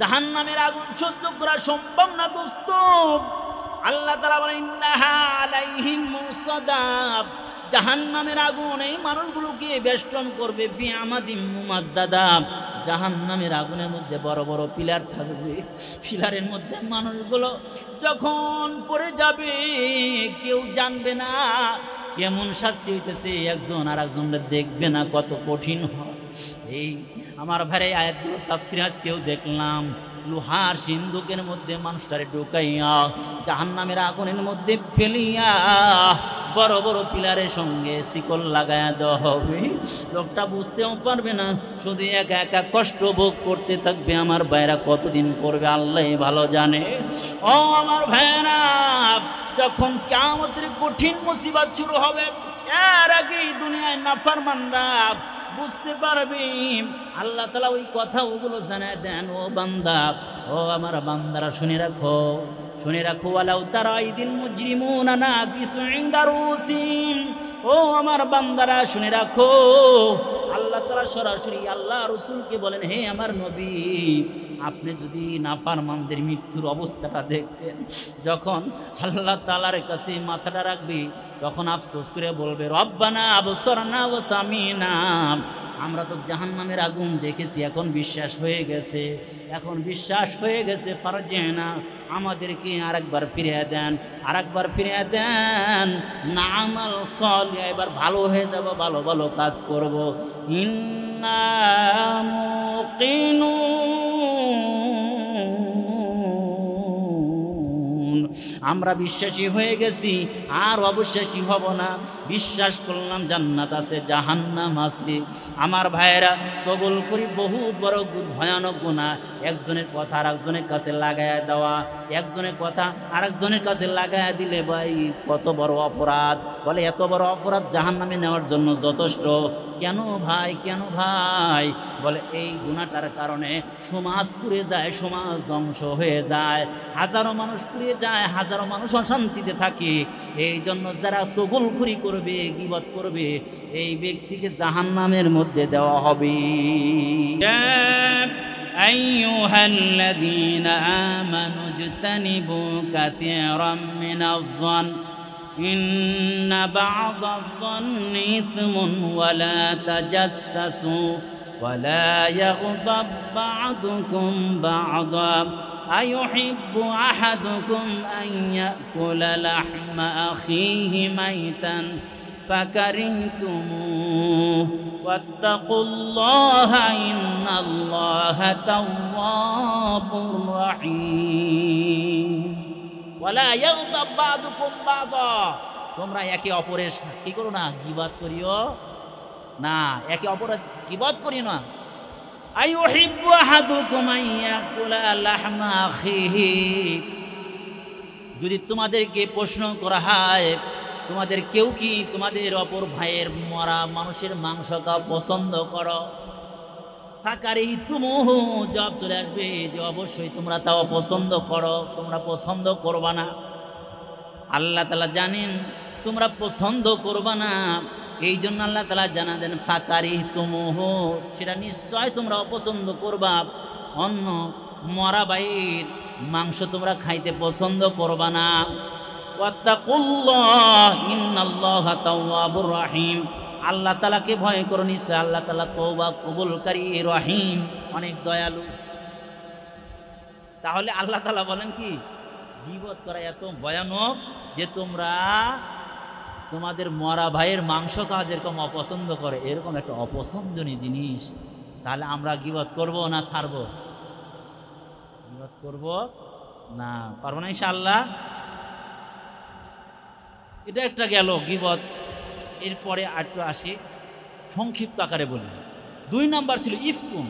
জাহান নামের আগুন সহ্য করা সম্ভব না দোস্ত আল্লাহ জাহান নামের আগুন এই মানুষগুলোকে বেষ্টন করবে জাহান নামের আগুনের মধ্যে বড় বড় পিলার থাকবে পিলারের মধ্যে মানুষগুলো যখন পড়ে যাবে কেউ জানবে না কেমন শাস্তি হইতেছে একজন আর একজনরা দেখবে না কত কঠিন হয় এই আমার ভাইরে আয়াতগুলো তাফসির আজকেও দেখলাম লোহার সিন্ধুকের মধ্যে মানুষটারে ঢুকাইয়া জাহান্নামের আগুনের মধ্যে ফেলিয়া বড় বড় পিলারের সঙ্গে শিকল লাগায়া দেওয়া হবে লোকটা বুঝতেও পারবে না শুধু একা একা কষ্ট ভোগ করতে থাকবে আমার ভাইরা কতদিন করবে আল্লাহ ভালো জানে ও আমার ভাইরা যখন কেমতের কঠিন মুসিবাত শুরু হবে এর আগেই দুনিয়ায় নাফার মান্ডাব বুঝতে পারবি আল্লাহ তালা ওই কথা ওগুলো জানায় দেন ও বান্দা ও আমার বান্দারা শুনে রাখো শুনে রাখো আলাউ তারা ইদিল মুজরিমুনা না কিছু ও আমার বান্দারা শুনে রাখো আল্লাহ তারা সরাসরি আল্লাহ রসুলকে বলেন হে আমার নবী আপনি যদি নাফারমানদের মৃত্যুর অবস্থাটা দেখতেন যখন আল্লাহ তালার কাছে মাথাটা রাখবে তখন আফসোস করে বলবে রব্বানা অবসর না ও সামিনা আমরা তো জাহান নামের আগুন দেখেছি এখন বিশ্বাস হয়ে গেছে এখন বিশ্বাস হয়ে গেছে ফারজেনা আমাদেরকে আরেকবার ফিরিয়ে দেন আরেকবার ফিরিয়ে দেন না আমার সল এবার ভালো হয়ে যাব ভালো ভালো কাজ করবো ইন্না আমরা বিশ্বাসী হয়ে গেছি আর অবিশ্বাসী হব না বিশ্বাস করলাম জান্নাত আছে জাহান্নাম আছে আমার ভাইয়েরা সবল করি বহু বড় ভয়ানক গুণা একজনের কথা আর একজনের কাছে লাগায় দেওয়া একজনের কথা আর একজনের কাছে লাগায় দিলে ভাই কত বড় অপরাধ বলে এত বড় অপরাধ জাহান্নামে নেওয়ার জন্য যথেষ্ট কেন ভাই কেন ভাই বলে এই গুণাটার কারণে সমাজ পুড়ে যায় সমাজ ধ্বংস হয়ে যায় হাজারো মানুষ পুড়ে যায় হাজারো মানুষ অশান্তিতে থাকে এই জন্য যারা চগুলখুরি করবে গিবত করবে এই ব্যক্তিকে জাহান নামের মধ্যে দেওয়া হবে أيها الذين آمنوا اجتنبوا كثيرا من الظن إن بعض الظن إثم ولا تجسسوا ولا يغضب بعضكم بعضا أيحب أحدكم أن يأكل لحم أخيه ميتا فكرهتموه واتقوا الله إن الله تواب رحيم তোমরা একে অপরের কি করো না গিবাদ করিও না একে অপরের গিবাদ করিও না যদি তোমাদেরকে প্রশ্ন করা হয় তোমাদের কেউ কি তোমাদের অপর ভাইয়ের মরা মানুষের মাংসটা পছন্দ করো ফাকারি তুমহ জবাব চলে আসবে যে অবশ্যই তোমরা তা অপছন্দ করো তোমরা পছন্দ করবা না আল্লাহ তালা জানেন তোমরা পছন্দ করবা না এই জন্য আল্লাহ তালা জানা দেন ফাঁকারি তুমহ সেটা নিশ্চয় তোমরা অপছন্দ করবা অন্য মরা বাইর মাংস তোমরা খাইতে পছন্দ করবা না ওয়াত্তাকুল্লাহ ইন্নাল্লাহ তাওয়াবুর রাহিম আল্লাহ তালাকে ভয় করো নিশ্চয় আল্লাহ তালা তৌবা কবুলকারী রহিম অনেক দয়ালু তাহলে আল্লাহ তালা বলেন কি বিপদ করা এত ভয়ানক যে তোমরা তোমাদের মরা ভাইয়ের মাংস কাজ এরকম অপছন্দ করে এরকম একটা অপছন্দনীয় জিনিস তাহলে আমরা গিবত করব না ছাড়ব গিবত করব না পারবো না ইনশাল্লাহ এটা একটা গেল গিবত এরপরে আরেকটু আসি সংক্ষিপ্ত আকারে বলি দুই নাম্বার ছিল ইফকুন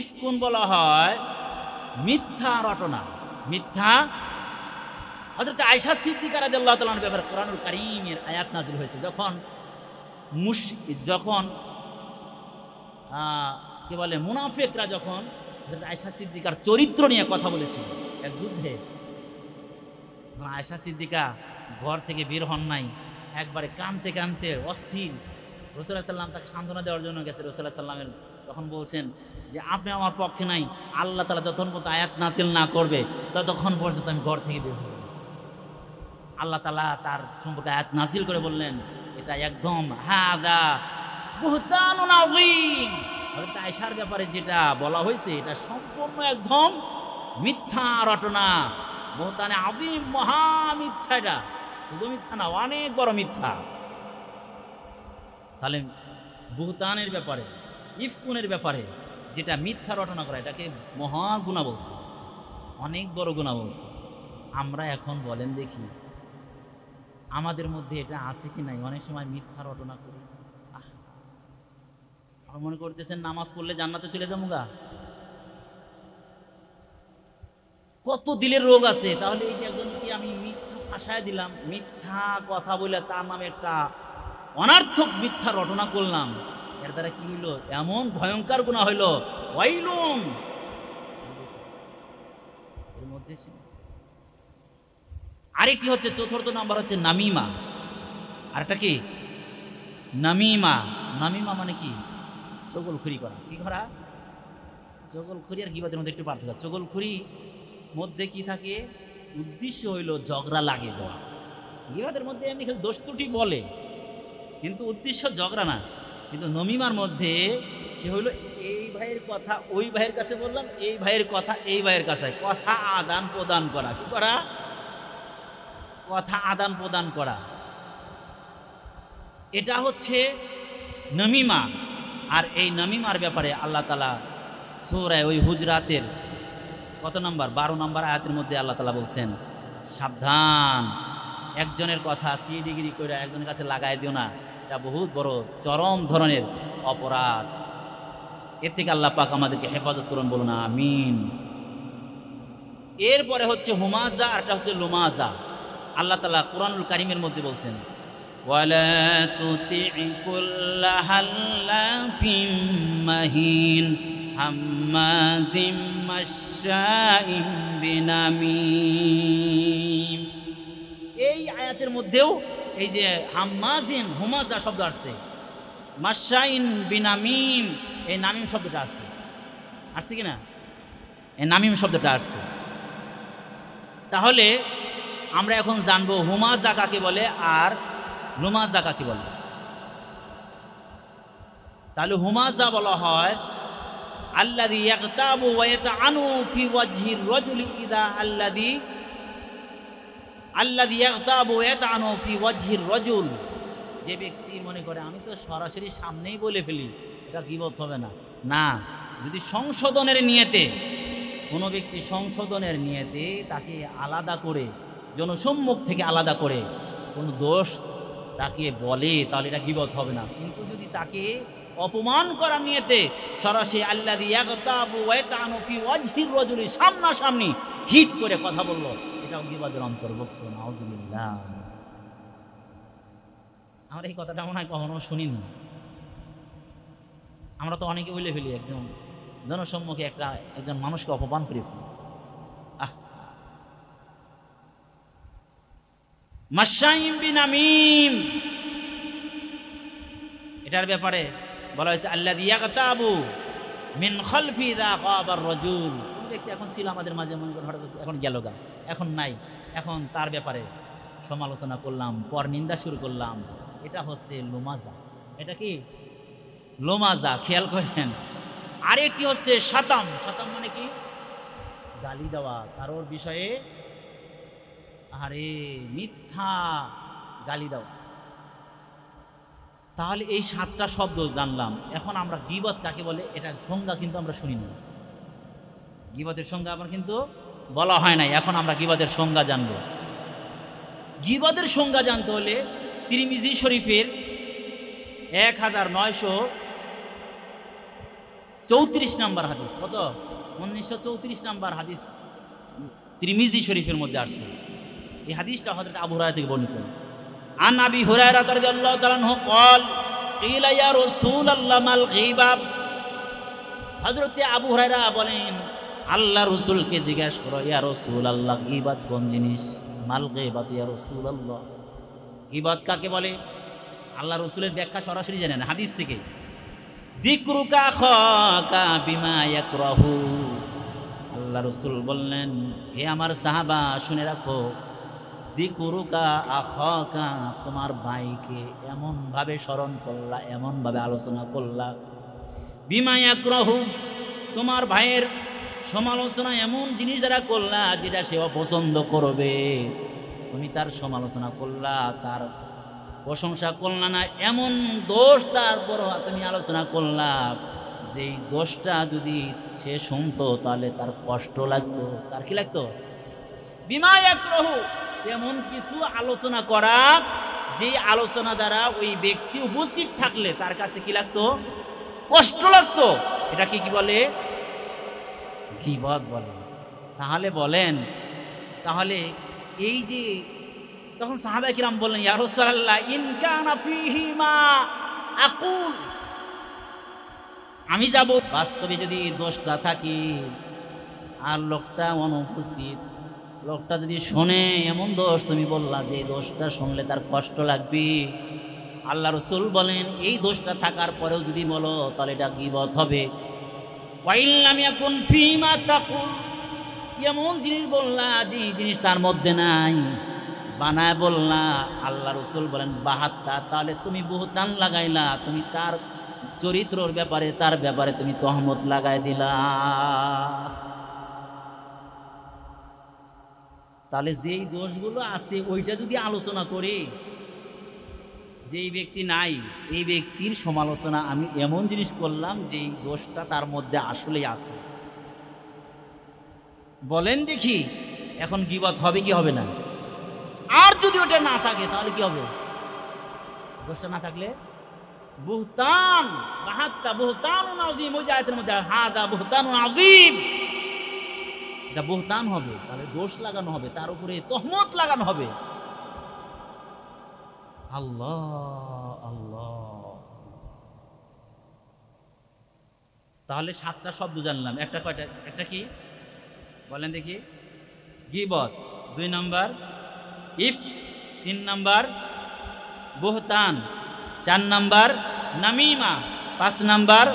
ইফকুন বলা হয় মিথ্যা রটনা মিথ্যা হজরত আয়সা সিদ্দিকার আল্লাহ তালার ব্যাপারে কোরআনুল কারিমের আয়াত নাজিল হয়েছে যখন মুশ যখন কি বলে মুনাফেকরা যখন আয়সা সিদ্দিকার চরিত্র নিয়ে কথা বলেছিল এক যুদ্ধে আয়সা সিদ্দিকা ঘর থেকে বের হন নাই একবারে কানতে কানতে অস্থির রসুল্লাহ সাল্লাম তাকে সান্ত্বনা দেওয়ার জন্য গেছে রসুল্লাহ সাল্লামের তখন বলছেন যে আপনি আমার পক্ষে নাই আল্লাহ তালা যতক্ষণ পর্যন্ত আয়াত নাসিল না করবে ততক্ষণ পর্যন্ত আমি ঘর থেকে বের হব আল্লাহ তালা তার সম্পর্কে আয়াত নাসিল করে বললেন এটা একদম হাদা আয়সার ব্যাপারে যেটা বলা হয়েছে এটা সম্পূর্ণ একদম মিথ্যা রটনা বহুতানে আবিম মহা এটা শুধু মিথ্যা না অনেক বড় মিথ্যা তাহলে বুহতানের ব্যাপারে ইফকুনের ব্যাপারে যেটা মিথ্যা রটনা করা এটাকে মহা গুণা বলছে অনেক বড় গুণা বলছে আমরা এখন বলেন দেখি আমাদের মধ্যে এটা আছে কি নাই অনেক সময় মিথ্যা রটনা করি মনে করতেছেন নামাজ পড়লে জান্নাতে চলে যাবো গা কত দিলের রোগ আছে তাহলে এই যে একজন কি আমি মিথ্যা ফাঁসায় দিলাম মিথ্যা কথা বলে তার নামে একটা অনার্থক মিথ্যা রটনা করলাম এর দ্বারা কি হইল এমন ভয়ঙ্কর গুণা হইল ওয়াইলুম এর মধ্যে আরেকটি হচ্ছে চতুর্থ নাম্বার হচ্ছে নামিমা আরেকটা কি নামিমা নামিমা মানে কি চগলখুরি করা কি করা খুরি আর বাদের মধ্যে একটু পার্থক্য চগলখুরি মধ্যে কি থাকে উদ্দেশ্য হইল ঝগড়া লাগিয়ে দেওয়া গিবাদের মধ্যে এমনি দোষ ত্রুটি বলে কিন্তু উদ্দেশ্য ঝগড়া না কিন্তু নমিমার মধ্যে সে হইল এই ভাইয়ের কথা ওই ভাইয়ের কাছে বললাম এই ভাইয়ের কথা এই ভাইয়ের কাছে কথা আদান প্রদান করা কি করা কথা আদান প্রদান করা এটা হচ্ছে নমিমা আর এই নমিমার ব্যাপারে আল্লাহ তালা সৌরায় ওই হুজরাতের কত নম্বর বারো নম্বর আয়াতের মধ্যে আল্লাহ তালা বলছেন সাবধান একজনের কথা সি ডিগ্রি করে একজনের কাছে লাগাই দিও না এটা বহুত বড় চরম ধরনের অপরাধ এর থেকে আল্লাহ পাক আমাদেরকে হেফাজত করুন বলুন আমিন এরপরে হচ্ছে হুমাজা আর একটা হচ্ছে লুমাজা আল্লাহ তালা কোরআনুল কারিমের মধ্যে বলছেন ولا تطع كل মাহিন هماز مشاء বিনামিম এই আয়াতের মধ্যেও এই যে হাম্মাজিন হুমাজা শব্দ আসছে মাসাইন বিনামিম এই নামিম শব্দটা আসছে আসছে কি না এই নামিম শব্দটা আসছে তাহলে আমরা এখন জানবো হুমাজা কাকে বলে আর নুমাজা কাকে বলে তাহলে হুমাজা বলা হয় আল্লাদি ইয়াকতাবু ওয়ায়াতা আনু ফি ওয়াজহির রজুলি ইদা আল্লাদি আল্লাদি ইয়াকতাবু ওয়ায়াতা আনু ফি ওয়াজহির রজুল যে ব্যক্তি মনে করে আমি তো সরাসরি সামনেই বলে ফেলি এটা গিবত হবে না না যদি সংশোধনের নিয়েতে কোনো ব্যক্তি সংশোধনের নিয়েতে তাকে আলাদা করে জনসম্মুখ থেকে আলাদা করে কোনো দোষ তাকে বলে তাহলে এটা গিবত হবে না কিন্তু যদি তাকে অপমান করা নিয়েতে সরাসরি আল্লাহ রজুলি সামনাসামনি হিট করে কথা বলল এটাও বিবাদের অন্তর্ভুক্ত নাউজুবিল্লাহ আমরা এই কথাটা মনে হয় কখনো শুনিনি আমরা তো অনেকে বলে ফেলি একজন জনসম্মুখে একটা একজন মানুষকে অপমান করে ফেলি আহ মাসাইম এটার ব্যাপারে বলা হয়েছে আল্লাহ ইয়াকতাবু মিন খলফি দা কাবার রজুল ব্যক্তি এখন ছিল আমাদের মাঝে মনে করেন হঠাৎ এখন গেল গা এখন নাই এখন তার ব্যাপারে সমালোচনা করলাম পর নিন্দা শুরু করলাম এটা হচ্ছে লোমাজা এটা কি লোমাজা খেয়াল করেন আরেকটি হচ্ছে সাতাম সাতাম মানে কি গালি দেওয়া কারোর বিষয়ে আরে মিথ্যা গালি দেওয়া তাহলে এই সাতটা শব্দ জানলাম এখন আমরা গিবত কাকে বলে এটা সংজ্ঞা কিন্তু আমরা শুনি না গিবতের সংজ্ঞা আমার কিন্তু বলা হয় নাই এখন আমরা গিবতের সংজ্ঞা জানব গিবতের সংজ্ঞা জানতে হলে তিরিমিজি শরীফের এক হাজার নয়শো চৌত্রিশ নাম্বার হাদিস কত উনিশশো চৌত্রিশ নাম্বার হাদিস ত্রিমিজি শরীফের মধ্যে আসছে এই হাদিসটা হজরত আবহাওয়া থেকে বর্ণিত عن أبي هريرة رضي الله عنه قال قيل يا رسول الله ما الغيبة হজরত আবু হরাইরা বলেন আল্লাহ রসুলকে জিজ্ঞাসা করো ইয়া রসুল আল্লাহ গিবাত কোন জিনিস মাল গেবাত ইয়া রসুল আল্লাহ গিবাত কাকে বলে আল্লাহ রসুলের ব্যাখ্যা সরাসরি জানেন হাদিস থেকে দিকরুকা খা বিমা ইয়াকরাহু আল্লাহ রসুল বললেন হে আমার সাহাবা শুনে রাখো তোমার ভাইকে এমনভাবে স্মরণ করলা এমনভাবে আলোচনা করলা বিমা আগ্রহ তোমার ভাইয়ের সমালোচনা এমন জিনিস দ্বারা করলা যেটা সে অপছন্দ করবে তুমি তার সমালোচনা করলা তার প্রশংসা করলা না এমন দোষ তারপর তুমি আলোচনা করলা যেই দোষটা যদি সে শুনতো তাহলে তার কষ্ট লাগতো তার কি লাগতো বিমায় এক তেমন কিছু আলোচনা করা যে আলোচনা দ্বারা ওই ব্যক্তি উপস্থিত থাকলে তার কাছে কি লাগতো কষ্ট লাগতো এটাকে কি বলে গিবত বলে তাহলে বলেন তাহলে এই যে তখন সাহাবা কিরাম বললেন ইয়ারসাল্লাহ ইনকানা আকুল আমি যাব বাস্তবে যদি দোষটা থাকি আর লোকটা অনুপস্থিত লোকটা যদি শোনে এমন দোষ তুমি বললা যে দোষটা শুনলে তার কষ্ট লাগবে আল্লাহ রসুল বলেন এই দোষটা থাকার পরেও যদি বলো তাহলে এটা গিবত হবে এমন জিনিস বললা যে জিনিস তার মধ্যে নাই বানায় বললা আল্লাহ রসুল বলেন বাহাত্তা তাহলে তুমি বহুতান লাগাইলা তুমি তার চরিত্রর ব্যাপারে তার ব্যাপারে তুমি তহমত লাগাই দিলা তাহলে যেই দোষগুলো আছে ওইটা যদি আলোচনা করে যেই ব্যক্তি নাই এই ব্যক্তির সমালোচনা আমি এমন জিনিস করলাম যে দোষটা তার মধ্যে আসলেই আছে বলেন দেখি এখন গিবত হবে কি হবে না আর যদি ওটা না থাকে তাহলে কি হবে দোষটা না থাকলে বহুতান বাহাত্তা ও আজিম ওই জায়গাতের মধ্যে হাদা ও আজিম এটা বহতান হবে তাহলে দোষ লাগানো হবে তার উপরে তহমত লাগানো হবে আল্লাহ আল্লাহ তাহলে সাতটা শব্দ জানলাম একটা কয়টা একটা কি বলেন দেখি গিবত দুই নম্বর ইফ তিন নাম্বার বহতান চার নাম্বার নামিমা পাঁচ নাম্বার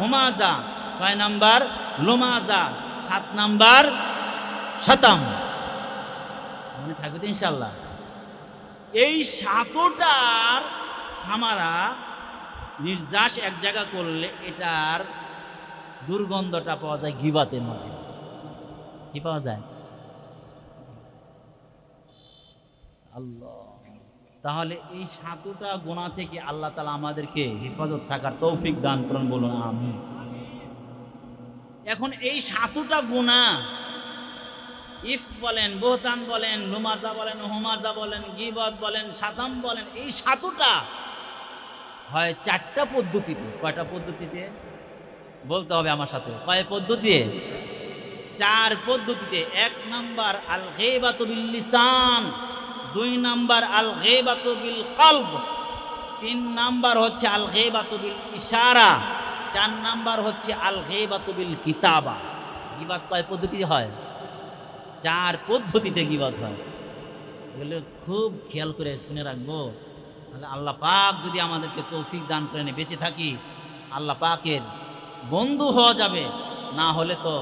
হুমাজা ছয় নাম্বার লোমাজা সাত নাম্বার শতাম মনে থাকবে তো ইনশাল্লাহ এই সাতটার সামারা নির্যাস এক জায়গা করলে এটার দুর্গন্ধটা পাওয়া যায় গিবাতের মাঝে কি পাওয়া যায় আল্লাহ তাহলে এই সাতটা গোনা থেকে আল্লাহ তালা আমাদেরকে হেফাজত থাকার তৌফিক দান করুন বলুন আমি এখন এই সাতুটা গুণা ইফ বলেন বোহতান বলেন লুমাজা বলেন হোমাজা বলেন গিবত বলেন সাতাম বলেন এই সাতুটা হয় চারটা পদ্ধতিতে কয়টা পদ্ধতিতে বলতে হবে আমার সাথে কয় পদ্ধতি চার পদ্ধতিতে এক নাম্বার আল বিল লিসান দুই নাম্বার আল বিল কল্প তিন নাম্বার হচ্ছে আল বিল ইশারা চার নাম্বার হচ্ছে আল হেবাতুবিল কিতাবা গিবাদ কয় পদ্ধতি হয় চার পদ্ধতিতে গিবাদ হয় এগুলো খুব খেয়াল করে শুনে রাখবো তাহলে আল্লাহ পাক যদি আমাদেরকে তৌফিক দান করে বেঁচে থাকি আল্লাহ পাকের বন্ধু হওয়া যাবে না হলে তো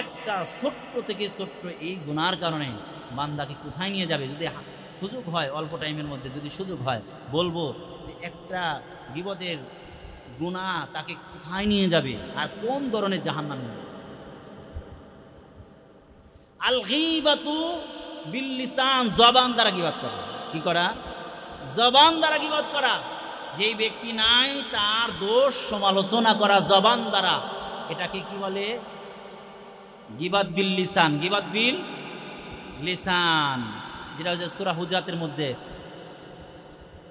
একটা ছোট্ট থেকে ছোট্ট এই গুনার কারণে বান্দাকে কোথায় নিয়ে যাবে যদি সুযোগ হয় অল্প টাইমের মধ্যে যদি সুযোগ হয় বলবো যে একটা বিপদের গুণা তাকে কোথায় নিয়ে যাবে আর কোন ধরনের জাহান্নাম নাম আল বিল্লিসান জবান দ্বারা কিবাদ করা কি করা জবান দ্বারা কিবাদ করা যেই ব্যক্তি নাই তার দোষ সমালোচনা করা জবান দ্বারা এটাকে কি বলে গিবাদ বিল্লিসান গিবাদ বিল লিসান যেটা হচ্ছে সুরা হুজরাতের মধ্যে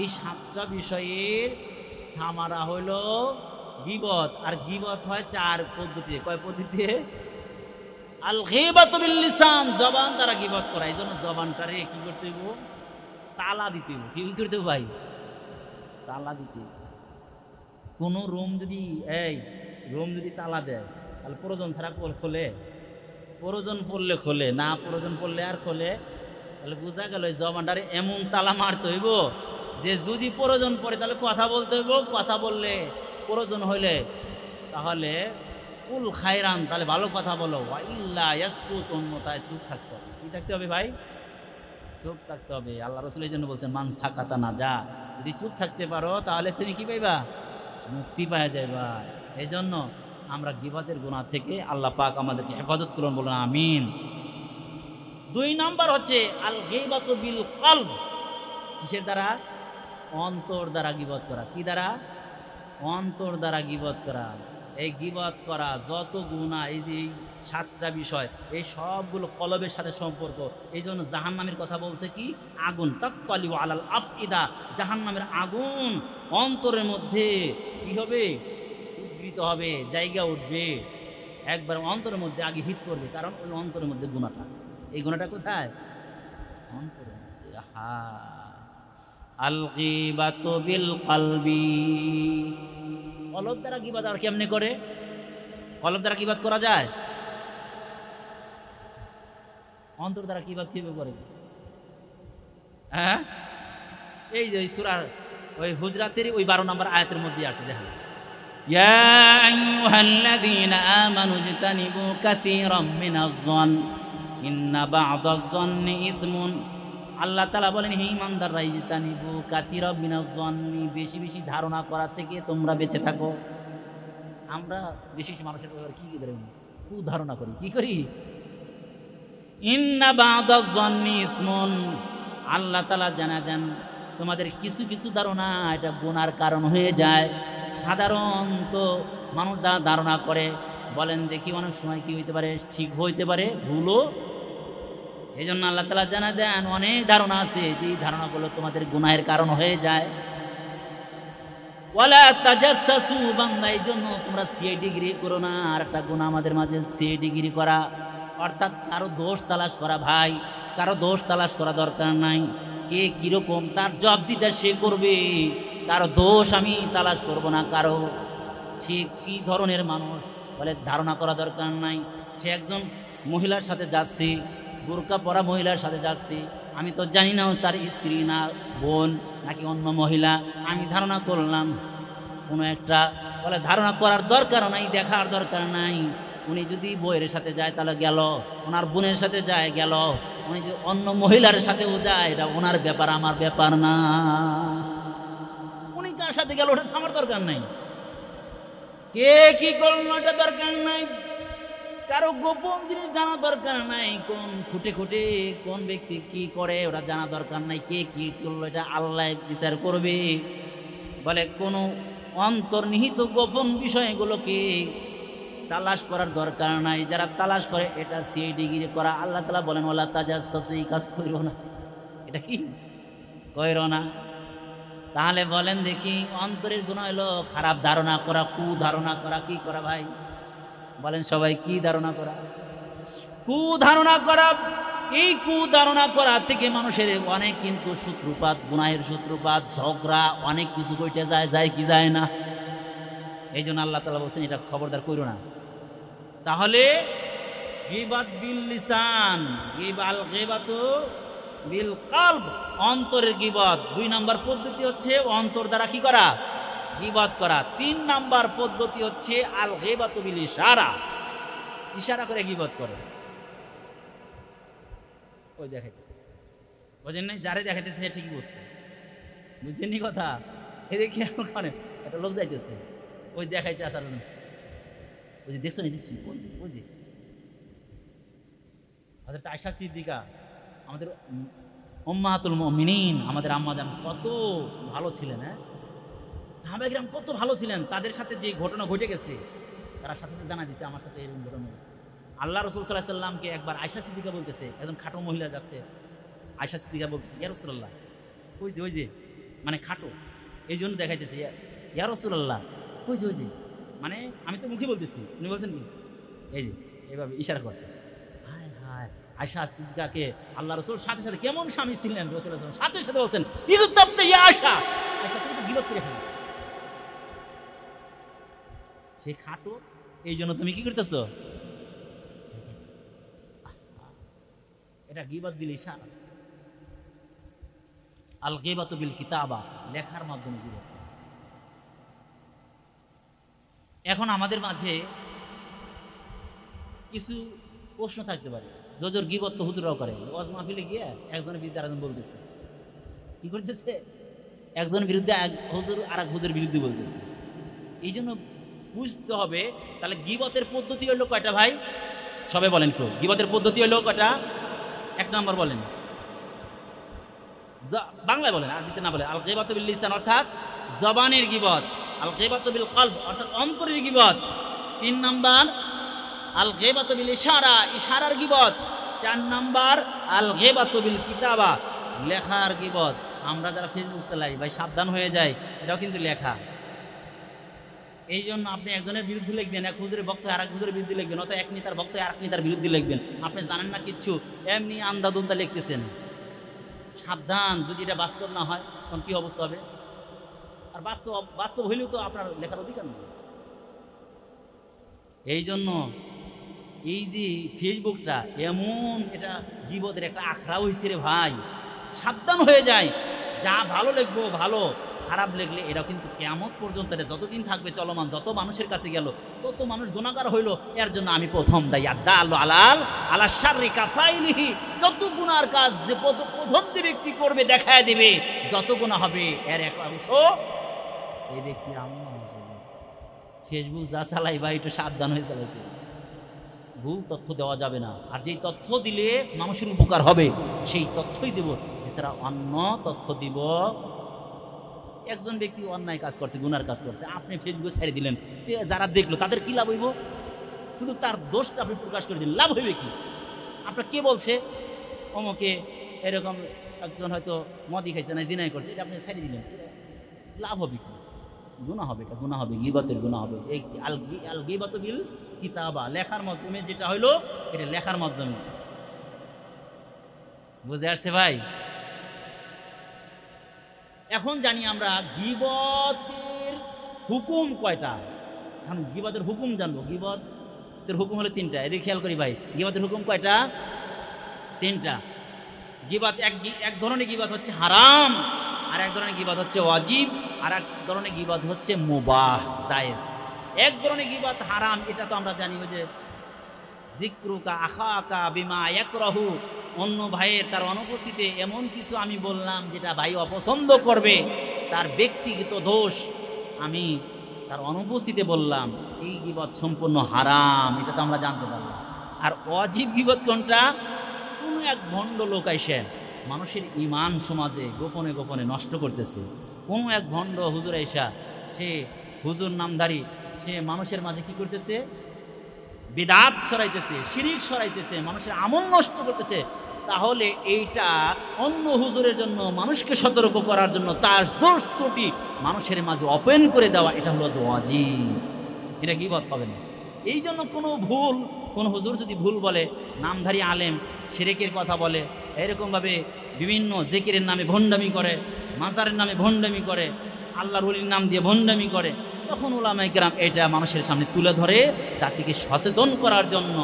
এই সাতটা বিষয়ের সামারা হইল গিবত আর গিবত হয় চার পদ্ধতিতে কয় পদ্ধতিতে আল লিসান জবান দ্বারা গিবত করা এই জন্য জবানটারে কি করতে হইব তালা দিতে হইব কি করতে হইব ভাই তালা দিতে কোনো রুম যদি এই রুম যদি তালা দেয় তাহলে প্রয়োজন ছাড়া খোলে প্রয়োজন পড়লে খোলে না প্রয়োজন পড়লে আর খোলে তাহলে বোঝা গেল জবানটারে এমন তালা মারতে হইব যে যদি প্রয়োজন পড়ে তাহলে কথা বলতে হইব কথা বললে প্রয়োজন হইলে তাহলে কুল খায়রান তাহলে ভালো কথা বলো ইল্লা ইয়াসকু চুপ থাকতে হবে কী থাকতে হবে ভাই চুপ থাকতে হবে আল্লাহ রসুল এই জন্য বলছেন মান সাকাতা না যা যদি চুপ থাকতে পারো তাহলে তুমি কী পাইবা মুক্তি পাওয়া যাইবা এই জন্য আমরা গিবাদের গুণা থেকে আল্লাহ পাক আমাদেরকে হেফাজত করুন বলুন আমিন দুই নাম্বার হচ্ছে আল গেবাত বিল কল কিসের দ্বারা অন্তর দ্বারা গিবত করা কি দ্বারা অন্তর দ্বারা গিবত করা এই গিবত করা যত গুণা এই যে সাতটা বিষয় এই সবগুলো কলবের সাথে সম্পর্ক এই জন্য জাহান্নামের কথা বলছে কি আগুন তক্তলি আলাল আফিদা জাহান্নামের আগুন অন্তরের মধ্যে কী হবে উদ্গৃত হবে জায়গা উঠবে একবার অন্তরের মধ্যে আগে হিট করবে কারণ ওই অন্তরের মধ্যে গুণাটা এই গুণাটা কোথায় অন্তরের মধ্যে হা কালবি কেমনে করে অলব দ্বারা গিবাদ করা যায় অন্তর দ্বারা কিবাদ কিভাবে করে হ্যাঁ এই যে সুরার ওই হুজরাতের ওই বারো নম্বর আয়াতের মধ্যে আসছে দেখো يا أيها الذين آمنوا আল্লাহ তালা বলেন হে ইমানদার রাইজিতানিবু কাতির বিনোদন বেশি বেশি ধারণা করা থেকে তোমরা বেঁচে থাকো আমরা বিশেষ মানুষের ব্যাপারে কী কী ধরে কু ধারণা করি কী করি ইন্না বাদাজন্মি ইসমুন আল্লাহ তালা জানা দেন তোমাদের কিছু কিছু ধারণা এটা গুনার কারণ হয়ে যায় সাধারণত মানুষ ধারণা করে বলেন দেখি অনেক সময় কি হইতে পারে ঠিক হইতে পারে ভুলও এই জন্য আল্লাহ তালা জানা দেন অনেক ধারণা আছে যে এই ধারণাগুলো তোমাদের গুনাহের কারণ হয়ে যায় এই জন্য তোমরা ডিগ্রি করো না আর একটা গুণা আমাদের মাঝে ডিগ্রি করা অর্থাৎ কারো দোষ করা ভাই দোষ করা দরকার নাই কে তার সে করবে দোষ আমি তালাশ করব না কারো সে কী ধরনের মানুষ বলে ধারণা করা দরকার নাই সে একজন মহিলার সাথে যাচ্ছে বোরকা পরা মহিলার সাথে যাচ্ছি আমি তো জানি না তার স্ত্রী না বোন নাকি অন্য মহিলা আমি ধারণা করলাম কোনো একটা বলে ধারণা করার দরকার নাই দেখার দরকার নাই উনি যদি বইয়ের সাথে যায় তাহলে গেল ওনার বোনের সাথে যায় গেল উনি যদি অন্য মহিলার সাথেও যায় এটা ওনার ব্যাপার আমার ব্যাপার না উনি কার সাথে গেল ওটা আমার দরকার নাই কে কি করল এটা দরকার নাই কারো গোপন জিনিস জানা দরকার নাই কোন খুঁটে খুঁটে কোন ব্যক্তি কি করে ওরা জানা দরকার নাই কে কি করলো এটা আল্লাহ বিচার করবে বলে কোনো অন্তর্নিহিত গোপন বিষয়গুলোকে তালাশ করার দরকার নাই যারা তালাশ করে এটা সেই ডিগ্রি করা আল্লাহ তালা বলেন ওলা তাজা সসই কাজ করো না এটা কি কইর না তাহলে বলেন দেখি অন্তরের গুণ হলো খারাপ ধারণা করা কু ধারণা করা কি করা ভাই বলেন সবাই কি ধারণা করা কু ধারণা করা এই কু ধারণা করা থেকে মানুষের অনেক কিন্তু সূত্রপাত গুনাহের সূত্রপাত ঝগড়া অনেক কিছু কইটা যায় যায় কি যায় না এই জন্য আল্লাহ তালা বলছেন এটা খবরদার করো না তাহলে গিবাত বিল লিসান গিবাল গেবাত বিল কাল্ব অন্তরের গিবত দুই নম্বর পদ্ধতি হচ্ছে অন্তর দ্বারা কি করা বিবাদ করা তিন নাম্বার পদ্ধতি হচ্ছে আল গেবাত বিল ইশারা ইশারা করে বিবাদ করে ওই দেখাইতেছে বোঝেন নাই যারে দেখাইতেছে সে ঠিকই বুঝছে বুঝছেননি কথা এদিকে মানে একটা লোক যাইতেছে ওই দেখাইতে আসার ওই যে দেখছো না দেখছি ওই যে আমাদের যে আয়সা সিদ্দিকা আমাদের উম্মাহাতুল মিনীন আমাদের আম্মাদাম কত ভালো ছিলেন হ্যাঁ সাহাবাহিকরাম কত ভালো ছিলেন তাদের সাথে যে ঘটনা ঘটে গেছে তারা সাথে সাথে জানা দিয়েছে আমার সাথে এরকম ঘটনা হয়েছে আল্লাহ রসুল সাল্লাহ সাল্লামকে একবার আয়সা সিদ্দিকা বলতেছে একজন খাটো মহিলা যাচ্ছে আয়সা সিদ্দিকা বলতেছে ইয়ারসুল্লাহ ওই যে ওই যে মানে খাটো এই জন্য দেখাইতেছে ইয়ারসুল্লাহ ওই যে ওই যে মানে আমি তো মুখে বলতেছি উনি বলছেন কি এই যে এভাবে ইশারা করছে হায় হায় আয়সা সিদ্দিকাকে আল্লাহ রসুল সাথে সাথে কেমন স্বামী ছিলেন রসুল সাথে সাথে বলছেন ইজুত্তাপ্তে ইয়া আশা আয়সা তুমি তো গিরত করে ফেলেন সে খাটো এই জন্য তুমি কি করতেছ এটা গিবাদ দিলে আল গেবা তো বিল কিতাবা লেখার মাধ্যমে গিবাদ এখন আমাদের মাঝে কিছু প্রশ্ন থাকতে পারে রোজর গিবত তো হুজুরাও করে ওয়াজ মাহফিলে গিয়ে একজনের বিরুদ্ধে আরেকজন বলতেছে কি করতেছে একজনের বিরুদ্ধে এক হুজুর আর এক হুজুরের বিরুদ্ধে বলতেছে এই জন্য বুঝতে হবে তাহলে গিবতের পদ্ধতি হলো কয়টা ভাই সবে বলেন তো গিবতের পদ্ধতি হলো কয়টা এক নম্বর বলেন বাংলায় বলেন আর দিতে না বলে আল গেবাতবিল ইসান অর্থাৎ জবানের গিবত আল গেবাতবিল কল্প অর্থাৎ অন্তরের গিবত তিন নম্বর আল গেবাতবিল ইশারা ইশারার গিবত চার নম্বর আল গেবাতবিল কিতাবা লেখার গিবত আমরা যারা ফেসবুক চালাই ভাই সাবধান হয়ে যায় এটাও কিন্তু লেখা এই জন্য আপনি একজনের বিরুদ্ধে লিখবেন এক হুজুরের বক্ত আর এক হুজুরের বিরুদ্ধে লিখবেন অথবা এক নেতার বক্ত আর এক নেতার বিরুদ্ধে লিখবেন আপনি জানেন না কিচ্ছু এমনি আন্দাদুন্দা লিখতেছেন সাবধান যদি এটা বাস্তব না হয় তখন কী অবস্থা হবে আর বাস্তব বাস্তব হইলেও তো আপনার লেখার অধিকার নেই এই জন্য এই যে ফেসবুকটা এমন এটা বিপদের একটা আখড়া হয়েছে রে ভাই সাবধান হয়ে যায় যা ভালো লিখবো ভালো খারাপ লাগলে এরা কিন্তু কেমন পর্যন্ত এটা যতদিন থাকবে চলমান যত মানুষের কাছে গেল তত মানুষ গুণাগার হইল এর জন্য আমি প্রথম দায়ী আদা আল্লাহ আলাল আলা সারি কাফাইলিহি যত গুণার কাজ যে প্রথম যে ব্যক্তি করবে দেখায় দিবে যত গুণা হবে এর এক অংশ এই ব্যক্তি ফেসবুক যা চালাই বা একটু সাবধান হয়ে চালাইতে ভুল তথ্য দেওয়া যাবে না আর যেই তথ্য দিলে মানুষের উপকার হবে সেই তথ্যই দেব এছাড়া অন্য তথ্য দিব একজন ব্যক্তি অন্যায় কাজ করছে গুনার কাজ করছে আপনি ফেসবুকে ছেড়ে দিলেন যারা দেখলো তাদের কি লাভ হইব শুধু তার দোষটা আপনি প্রকাশ করে দিলেন লাভ হইবে কি আপনার কে বলছে অমুকে এরকম একজন হয়তো মদি খাইছে না জিনাই করছে এটা আপনি ছেড়ে দিলেন লাভ হবে কি গুণা হবে এটা গুণা হবে গিবাতের গুণা হবে এই আল আল গিবাত বিল কিতাবা লেখার মাধ্যমে যেটা হইলো এটা লেখার মাধ্যমে বুঝে আসছে ভাই এখন জানি আমরা গিবতের হুকুম কয়টা এখন গিবতের হুকুম জানবো গিবতের হুকুম হলো তিনটা এদিকে খেয়াল করি ভাই গিবতের হুকুম কয়টা তিনটা গিবাদ এক এক ধরনের গিবাদ হচ্ছে হারাম আর এক ধরনের গিবাদ হচ্ছে অজীব আর এক ধরনের গিবাদ হচ্ছে মুবাহ জায়েজ এক ধরনের গিবাদ হারাম এটা তো আমরা জানি যে জিক্রুকা আখা আকা বিমা এক রহু অন্য ভাইয়ের তার অনুপস্থিতিতে এমন কিছু আমি বললাম যেটা ভাই অপছন্দ করবে তার ব্যক্তিগত দোষ আমি তার অনুপস্থিতিতে বললাম এই গিবত সম্পূর্ণ হারাম এটা তো আমরা জানতে পারলাম আর অজীব গিবত কোনটা কোনো এক ভণ্ড লোক আইসে মানুষের ইমান সমাজে গোপনে গোপনে নষ্ট করতেছে কোনো এক ভণ্ড হুজুর আইসা সে হুজুর নামধারী সে মানুষের মাঝে কি করতেছে বেদাত সরাইতেছে শিরিক সরাইতেছে মানুষের আমল নষ্ট করতেছে তাহলে এইটা অন্য হুজুরের জন্য মানুষকে সতর্ক করার জন্য তার দোষ ত্রুটি মানুষের মাঝে অপেন করে দেওয়া এটা হলো দোয়াজি এটা কি বদ হবে না এই জন্য কোনো ভুল কোন হুজুর যদি ভুল বলে নামধারী আলেম সেরেকের কথা বলে এরকমভাবে বিভিন্ন জেকিরের নামে ভণ্ডামি করে মাজারের নামে ভণ্ডামি করে আল্লাহ রুলির নাম দিয়ে ভণ্ডামি করে তখন ওলামাইকেরাম এটা মানুষের সামনে তুলে ধরে জাতিকে সচেতন করার জন্য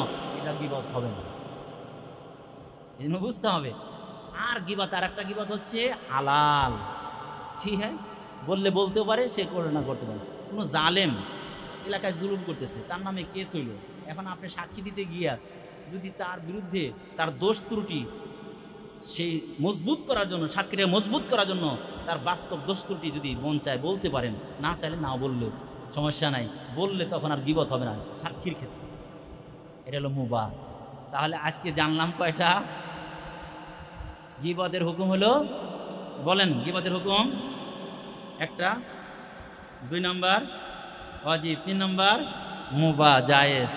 এটা বিপদ হবে না এজন্য বুঝতে হবে আর গিবাত আর একটা গিবাত হচ্ছে আলাল কি হ্যাঁ বললে বলতেও পারে সে করে না করতে পারে কোনো জালেম এলাকায় জুলুম করতেছে তার নামে কেস হইল এখন আপনি সাক্ষী দিতে গিয়া যদি তার বিরুদ্ধে তার দোষ ত্রুটি সেই মজবুত করার জন্য সাক্ষীটা মজবুত করার জন্য তার বাস্তব দোষ ত্রুটি যদি মন চায় বলতে পারেন না চাইলে না বললে সমস্যা নাই বললে তখন আর গিবত হবে না সাক্ষীর ক্ষেত্রে এটা হলো মুবা তাহলে আজকে জানলাম কয়টা গিবাদের হুকুম হলো বলেন গিবাদের হুকুম একটা দুই নম্বর অজীব তিন নম্বর মুবা জায়েজ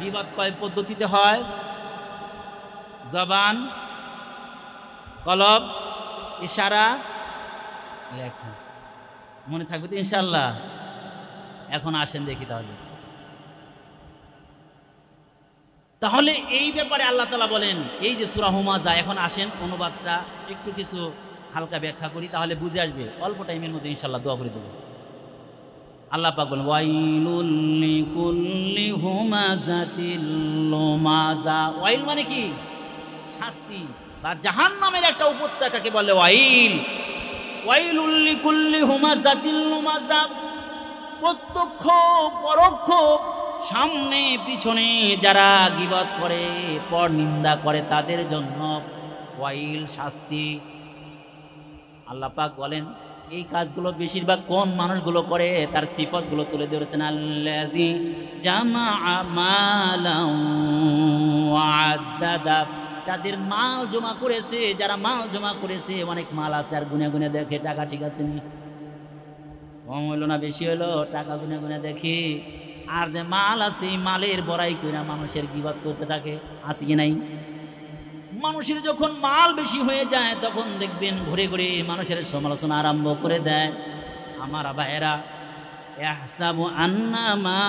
গিবাদ কয় পদ্ধতিতে হয় জবান কলব ইশারা লেখা মনে থাকবে তো ইনশাল্লাহ এখন আসেন দেখি তাহলে তাহলে এই ব্যাপারে আল্লাহ তালা বলেন এই যে সুরাহুমাজা এখন আসেন অনুবাদটা একটু কিছু হালকা ব্যাখ্যা করি তাহলে বুঝে আসবে অল্প টাইমের মধ্যে ইনশাল্লাহ দোয়া করে দেবো আল্লাহ পাক বলেন ওয়াইলুল্লি কুল্লি হুমাজাতিল ওয়াইল মানে কি শাস্তি বা জাহান নামের একটা উপত্যকাকে বলে ওয়াইল ওয়াইল উল্লি কুল্লি হুমা লোমাজা প্রত্যক্ষ পরোক্ষ সামনে পিছনে যারা গিবত করে পর নিন্দা করে তাদের জন্য ওয়াইল শাস্তি আল্লাপাক বলেন এই কাজগুলো বেশিরভাগ কোন মানুষগুলো করে তার সিফতগুলো তুলে ধরেছেন আল্লাদি জামা আদাদা তাদের মাল জমা করেছে যারা মাল জমা করেছে অনেক মাল আছে আর গুনে গুনে দেখে টাকা ঠিক আছে নি কম হইলো না বেশি হইলো টাকা গুনে গুনে দেখি আর যে মাল আছে মালের বড়াই কইরা মানুষের গিবাদ করতে থাকে আসি কি নাই মানুষের যখন মাল বেশি হয়ে যায় তখন দেখবেন ঘুরে ঘুরে মানুষের সমালোচনা আরম্ভ করে দেয় আমার ভাইয়েরা আন্না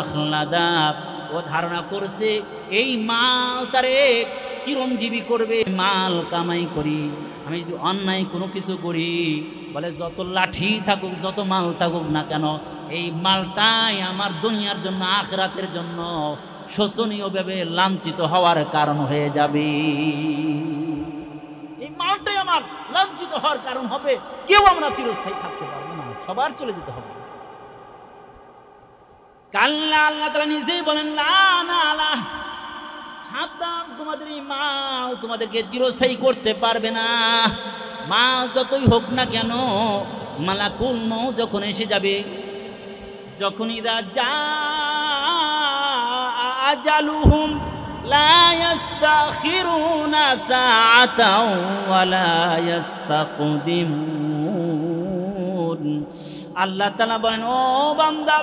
আখলাদা ও ধারণা করছে এই মাল তারে চিরঞ্জীবী করবে মাল কামাই করি আমি যদি অন্যায় কোনো কিছু করি বলে যত লাঠি থাকুক যত মাল থাকুক না কেন এই মালটাই আমার দুনিয়ার জন্য আখরাতের জন্য শোষণীয়ভাবে লাঞ্ছিত হওয়ার কারণ হয়ে যাবে এই মালটাই আমার লাঞ্ছিত হওয়ার কারণ হবে কেউ আমরা চিরস্থায়ী থাকতে পারবো না সবার চলে যেতে হবে কাল্লা আল্লাহ তালা নিজেই বলেন না আলা হাদাম তোমাদের এই মাল তোমাদেরকে চিরস্থায়ী করতে পারবে না মাল যতই হোক না কেন মালাকুল মৌ যখন এসে যাবে যখন ইরা আজালুহুম আল্লাহ বলেন ও বান্দা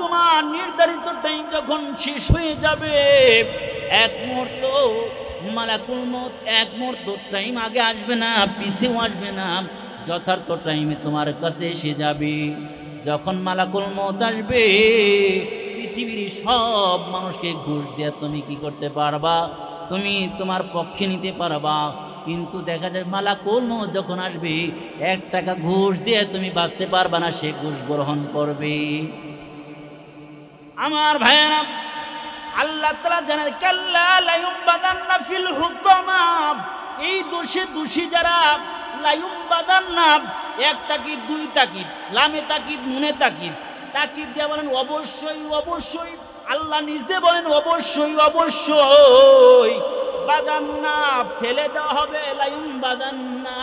তোমার নির্ধারিত টাইম যখন শেষ হয়ে যাবে এক মুহূর্ত মালাকুল মত এক মুহূর্ত টাইম আগে আসবে না পিছিয়েও আসবে না যথার্থ টাইমে তোমার কাছে এসে যাবে যখন মালাকুল মত আসবে পৃথিবীর সব মানুষকে ঘুষ দেওয়া তুমি কি করতে পারবা তুমি তোমার পক্ষে নিতে পারবা কিন্তু দেখা যায় মালা কোনো যখন আসবে এক টাকা ঘুষ দিয়ে তুমি বাঁচতে পারবা না সে ঘুষ গ্রহণ করবে আমার ভাইয়েরা আল্লাহ তালা জানে কাল্লা লায়ুম বাদান্না ফিল হুতমা এই দোষে দোষী যারা লায়ুম বাদান্না এক তাকিদ দুই তাকিদ লামে তাকিদ নুনে তাকিদ তাকিদ দিয়ে বলেন অবশ্যই অবশ্যই আল্লাহ নিজে বলেন অবশ্যই অবশ্যই বাদান বাদান্না ফেলে দেওয়া হবে লায়ুম বাদান্না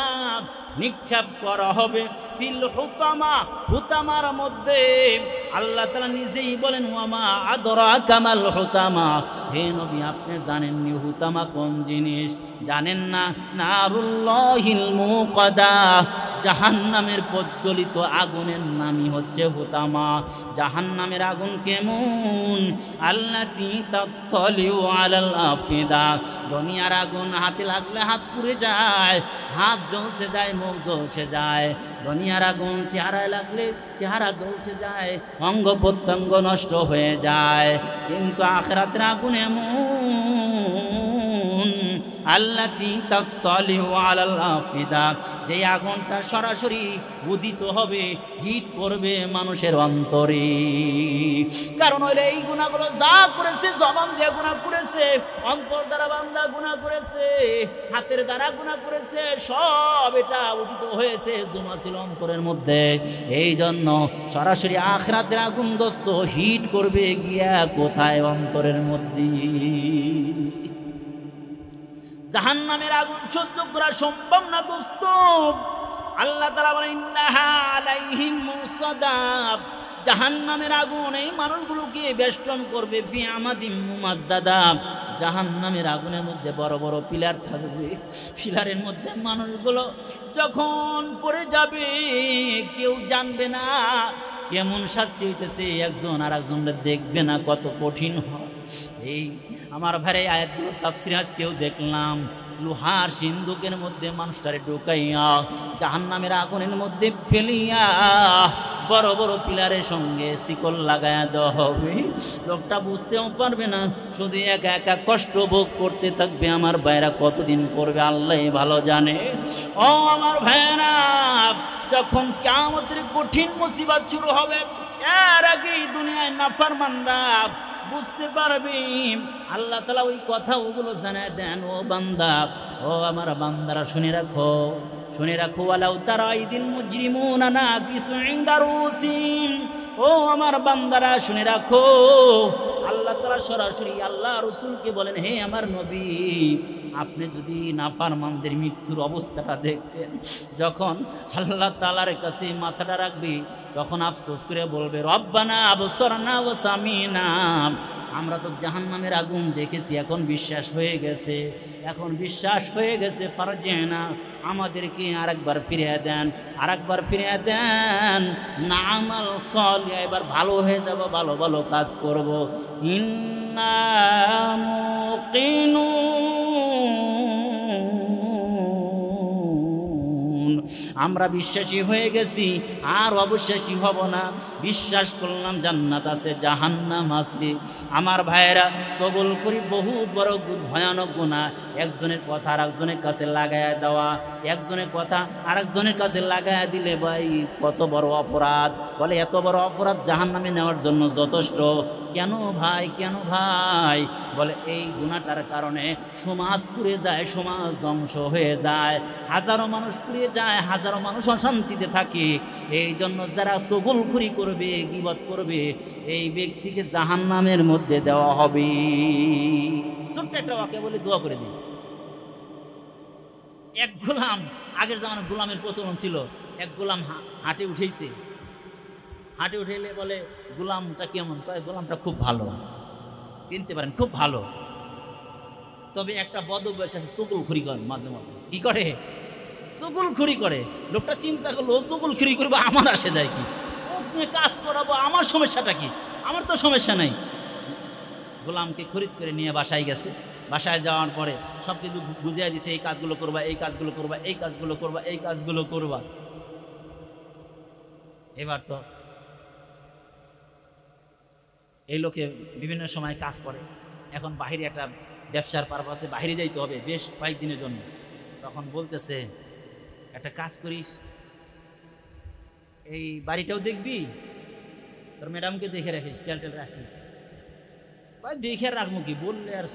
নিক্ষেপ করা হবে তিল হুতামা হুতামার মধ্যে আল্লাহ তালা নিজেই বলেন ওয়ামা আদরা কামাল হুতামা হে নবী আপনি জানেননি হুতামা কোন জিনিস জানেন না নারুল্লাহিল জাহান জাহান্নামের প্রজ্বলিত আগুনের নামই হচ্ছে হুতামা জাহান্নামের আগুন কেমন আল্লাহ তাতলিউ দুনিয়ার আগুন হাতে লাগলে হাত পুড়ে যায় হাত জ্বলছে যায় মুখ ঝলসে যায় দুনিয়ার আগুন চেহারায় লাগলে চেহারা ঝলসে যায় অঙ্গ প্রত্যঙ্গ নষ্ট হয়ে যায় কিন্তু আখরাতের আগুনে মুখ আল্লাতি তাত্তালিহু আলাল আফিদা যে আগুনটা সরাসরি উদিত হবে হিট করবে মানুষের অন্তরে কারণ হইলে এই গুণাগুলো যা করেছে জবান দিয়ে গুণা করেছে অন্তর দ্বারা বান্দা গুণা করেছে হাতের দ্বারা গুণা করেছে সব এটা উদিত হয়েছে জমা ছিল অন্তরের মধ্যে এই জন্য সরাসরি আখরাতের আগুন দস্ত হিট করবে গিয়া কোথায় অন্তরের মধ্যে জাহান নামের আগুন সহ্য করা সম্ভব না দোস্ত আল্লাহ জাহান নামের আগুন এই মানুষগুলোকে বেষ্টন করবে দাদা জাহান নামের আগুনের মধ্যে বড় বড় পিলার থাকবে পিলারের মধ্যে মানুষগুলো যখন পড়ে যাবে কেউ জানবে না কেমন শাস্তি হইতেছে একজন আর একজনরা দেখবে না কত কঠিন হয় এই আমার ভারে আয়াতগুলো তাফসির কেউ দেখলাম লোহার সিন্ধুকের মধ্যে মানুষটারে ঢুকাইয়া জাহান্নামের আগুনের মধ্যে ফেলিয়া বড় বড় পিলারের সঙ্গে শিকল লাগায়া দেওয়া হবে লোকটা বুঝতেও পারবে না শুধু একা একা কষ্ট ভোগ করতে থাকবে আমার ভাইরা কতদিন করবে আল্লাহ ভালো জানে ও আমার ভাইরা যখন কেমন কঠিন মুসিবত শুরু হবে এর আগেই দুনিয়ায় নাফার মান্ডাব বুঝতে পারবি আল্লাহ তালা ওই কথা ওগুলো জানায় দেন ও বান্দা ও আমার বান্দারা শুনে রাখো শুনে রাখো আলাউ তারা ইদিল মুজরিমুন না কিছু ও আমার বান্দারা শুনে রাখো আল্লাহ তারা সরাসরি আল্লাহ রসুলকে বলেন হে আমার নবী আপনি যদি নাফারমানদের মৃত্যুর অবস্থাটা দেখতেন যখন আল্লাহ তালার কাছে মাথাটা রাখবে তখন আফসোস করে বলবে রব্বানা আবসরানা ও সামিনা আমরা তো জাহান নামের আগুন দেখেছি এখন বিশ্বাস হয়ে গেছে এখন বিশ্বাস হয়ে গেছে ফারজেনা আমাদেরকে আর একবার ফিরিয়ে দেন আর একবার ফিরিয়ে দেন না আমার সল এবার ভালো হয়ে যাব ভালো ভালো কাজ করব إنا موقنون আমরা বিশ্বাসী হয়ে গেছি আর অবিশ্বাসী হব না বিশ্বাস করলাম জান্নাত আছে জাহান্নাম আছে আমার ভাইয়েরা সবল করি বহু বড় ভয়ানক গুণা একজনের কথা আর একজনের কাছে লাগায় দেওয়া একজনের কথা আর একজনের কাছে লাগায় দিলে ভাই কত বড় অপরাধ বলে এত বড় অপরাধ জাহান নামে নেওয়ার জন্য যথেষ্ট কেন ভাই কেন ভাই বলে এই গুণাটার কারণে সমাজ পুড়ে যায় সমাজ ধ্বংস হয়ে যায় হাজারো মানুষ পুড়ে যায় হাজার হাজারো মানুষ অশান্তিতে থাকে এই জন্য যারা সগুলখুরি করবে গিবত করবে এই ব্যক্তিকে জাহান নামের মধ্যে দেওয়া হবে ছোট্ট একটা বলে দোয়া করে দিই এক গোলাম আগের যেমন গোলামের প্রচলন ছিল এক গোলাম হাটে উঠেছে হাটে উঠেলে বলে গোলামটা কেমন কয় গোলামটা খুব ভালো কিনতে পারেন খুব ভালো তবে একটা বদ বয়স আছে চকুল খুরি করেন মাঝে মাঝে কি করে খুরি করে লোকটা চিন্তা করলো খুরি করবো আমার আসে যায় কি ও কাজ করাবো আমার সমস্যাটা কি আমার তো সমস্যা নাই গোলামকে খরিদ করে নিয়ে বাসায় গেছে বাসায় যাওয়ার পরে সব কিছু বুঝিয়ে দিছে এই কাজগুলো করবা এই কাজগুলো করবা এই কাজগুলো করবা এই কাজগুলো করবা এবার তো এই লোকে বিভিন্ন সময় কাজ করে এখন বাহিরে একটা ব্যবসার পারপাসে বাহিরে যাইতে হবে বেশ কয়েকদিনের জন্য তখন বলতেছে একটা কাজ করিস এই বাড়িটাও দেখবি তোর ম্যাডামকে দেখে রাখিস খেয়াল টেল রাখিস ভাই দেখে রাখবো কি বললে আর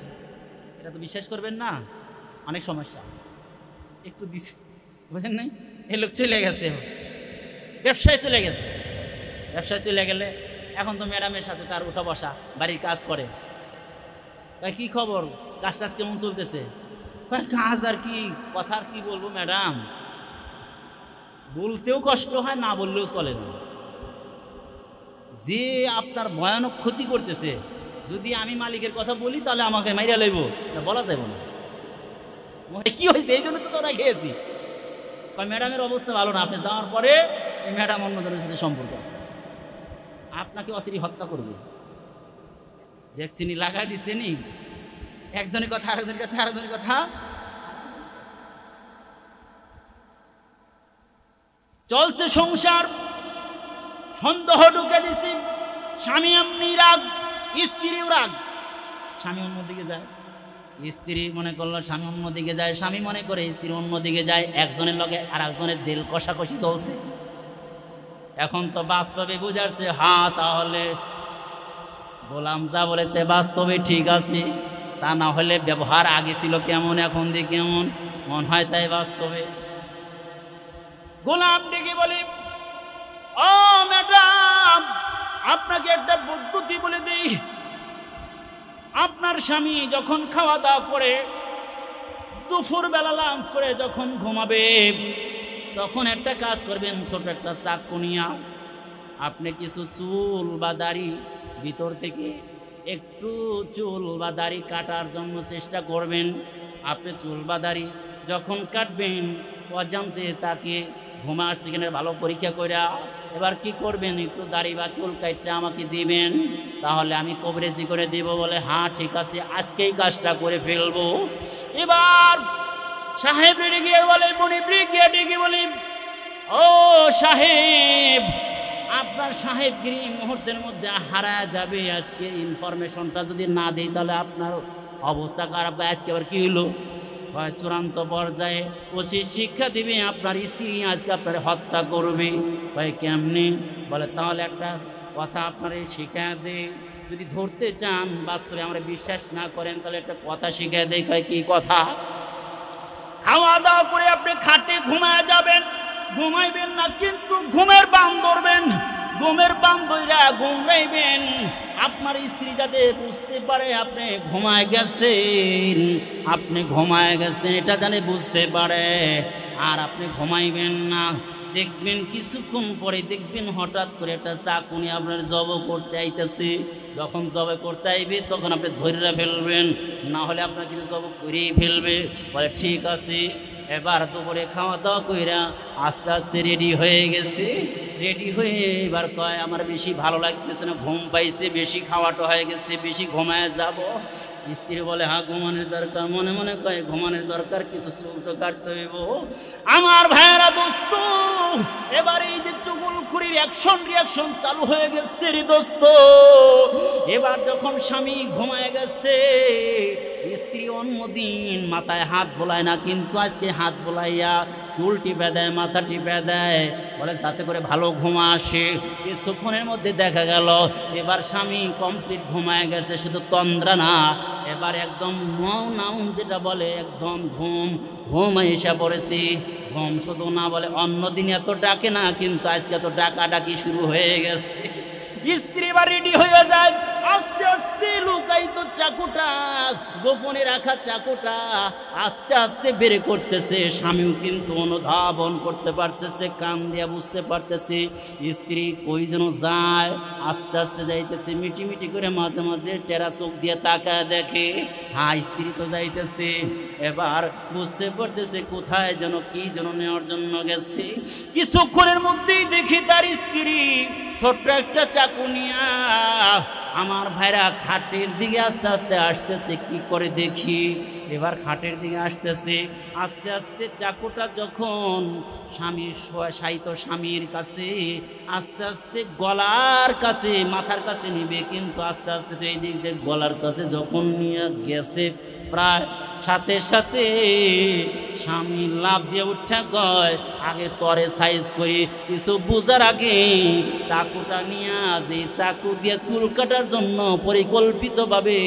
এটা তো বিশ্বাস করবেন না অনেক সমস্যা একটু দিস বুঝেন নাই এ লোক চলে গেছে ব্যবসায় চলে গেছে ব্যবসায় চলে গেলে এখন তো ম্যাডামের সাথে তার উঠা বসা বাড়ির কাজ করে তাই কী খবর কাজ টাজ কেমন চলতেছে কাজ আর কি কথার কি বলবো ম্যাডাম বলতেও কষ্ট হয় না বললেও চলে না যে আপনার ভয়ানক ক্ষতি করতেছে যদি আমি মালিকের কথা বলি তাহলে আমাকে মাইরা লইব না বলা যাবো না কি কী হয়েছে এই জন্য তো তোরা খেয়েছি ম্যাডামের অবস্থা ভালো না আপনি যাওয়ার পরে এই ম্যাডাম অন্যজনের সাথে সম্পর্ক আছে আপনাকে অশ্রী হত্যা করবে নি লাগাই নি একজনের কথা আরেকজনের কাছে আরেকজনের কথা চলছে সংসার সন্দেহ ঢুকে দিছি স্বামী এমনি রাগ স্ত্রীও রাগ স্বামী অন্যদিকে যায় স্ত্রী মনে করলো স্বামী অন্যদিকে যায় স্বামী মনে করে স্ত্রী অন্যদিকে যায় একজনের লগে আর একজনের দিল কষাকষি চলছে এখন তো বাস্তবে বুঝাচ্ছে হা তাহলে গোলাম যা বলেছে বাস্তবে ঠিক আছে তা না হলে ব্যবহার আগে ছিল কেমন এখন দিয়ে কেমন মনে হয় তাই বাস্তবে গোলাম ডেকে বলি ও ম্যাডাম আপনাকে একটা বুদ্ধতি বলে দিই আপনার স্বামী যখন খাওয়া দাওয়া করে দুপুর বেলা লাঞ্চ করে যখন ঘুমাবে তখন একটা কাজ করবেন ছোট একটা চাকু কুনিয়া আপনি কিছু চুল বা দাড়ি ভিতর থেকে একটু চুল বা দাড়ি কাটার জন্য চেষ্টা করবেন আপনি চুল বা দাড়ি যখন কাটবেন অজান্তে তাকে ঘুমা আসছে কিনা ভালো পরীক্ষা করিয়া এবার কি করবেন একটু দাড়ি বা চুল কাটটা আমাকে দিবেন তাহলে আমি কবরেজি করে দেব বলে হ্যাঁ ঠিক আছে আজকেই কাজটা করে ফেলবো এবার সাহেব গিয়ে বলে মনিব গিয়ে ডেকে বলি ও সাহেব আপনার সাহেবগিরি মুহূর্তের মধ্যে হারা যাবে আজকে ইনফরমেশনটা যদি না দিই তাহলে আপনার অবস্থা খারাপ আজকে আবার কী হলো চূড়ান্ত পর্যায়ে ওসি শিক্ষা দিবে আপনার স্ত্রী আজকে আপনার হত্যা করবে ভাই কেমনি বলে তাহলে একটা কথা আপনার শিখা দেয় যদি ধরতে চান বাস্তবে আমরা বিশ্বাস না করেন তাহলে একটা কথা শিখা দেয় কি কথা খাওয়া দাওয়া করে আপনি খাটে ঘুমায় যাবেন ঘুমাইবেন না কিন্তু ঘুমের বাম ধরবেন ঘুমের পাম দইরা ঘুম রাইবেন আপনার স্ত্রী যাতে বুঝতে পারে আপনি ঘুমায় গেছেন আপনি ঘুমায় গেছেন এটা জানে বুঝতে পারে আর আপনি ঘুমাইবেন না দেখবেন কিছুক্ষণ পরে দেখবেন হঠাৎ করে একটা চাকুনি আপনার জব করতে আইতেছে যখন জবে করতে আইবে তখন আপনি ধরে ফেলবেন না হলে আপনার কিন্তু জব করেই ফেলবে বলে ঠিক আছে এবার দুপুরে খাওয়া দাওয়া কইরা আস্তে আস্তে রেডি হয়ে গেছে রেডি হয়ে এবার কয় আমার বেশি ভালো লাগতেছে না ঘুম পাইছে বেশি খাওয়াটো হয়ে গেছে বেশি ঘুমায় যাব স্ত্রী বলে হা হ্যাঁ, ঘুমানোর দরকার মনে মনে কয়ে ঘুমানোর দরকার কিছু চুল তো কাটতে হইব আমার ভাইয়েরা দোস্ত এবার এই যে খুরির অ্যাকশন রিয়াকশন চালু হয়ে গেছে রে দোস্ত এবার যখন স্বামী ঘুমায় গেছে স্ত্রী অন্যদিন মাথায় হাত বোলায় না কিন্তু আজকে হাত বোলাইয়া চুল টিপে দেয় মাথা টিপে দেয় বলে সাথে করে ভালো ঘুমা আসে কিছুক্ষণের মধ্যে দেখা গেল এবার স্বামী কমপ্লিট ঘুমায় গেছে শুধু তন্দ্রা না এবার একদম মৌ নাউন যেটা বলে একদম ঘুম ঘুম এসে পড়েছি ঘুম শুধু না বলে অন্য দিন এত ডাকে না কিন্তু আজকে তো ডাকা ডাকি শুরু হয়ে গেছে স্ত্রী বা রেডি হয়ে যায় আস্তে আস্তে লুকাইত চাকুটা গোপনে রাখা চাকুটা আস্তে আস্তে বেড়ে করতেছে স্বামীও কিন্তু অনুধাবন করতে পারতেছে কান দিয়া বুঝতে পারতেছে স্ত্রী কই যেন যায় আস্তে আস্তে যাইতেছে মিটি মিটি করে মাঝে মাঝে টেরা চোখ দিয়ে তাকায় দেখে হ্যাঁ স্ত্রী তো যাইতেছে এবার বুঝতে পারতেছে কোথায় যেন কি যেন নেওয়ার জন্য গেছে কিছুক্ষণের মধ্যেই দেখি তার স্ত্রী ছোট্ট একটা চাকু নিয়া আমার ভাইরা খাটের দিকে আস্তে আস্তে আসতেছে কি করে দেখি এবার খাটের দিকে আসতেছে আস্তে আস্তে চাকুটা যখন স্বামীর সাহিত স্বামীর কাছে আস্তে আস্তে গলার কাছে মাথার কাছে নিবে কিন্তু আস্তে আস্তে তো এই দিক দিয়ে গলার কাছে যখন নিয়ে গেছে প্রায় সাথে সাথে স্বামী লাভ দিয়ে উঠা গয় আগে তরে সাইজ করি কিছু বোঝার আগে চাকুটা নিয়ে আসে চাকু দিয়ে চুল কাটার জন্য পরিকল্পিতভাবে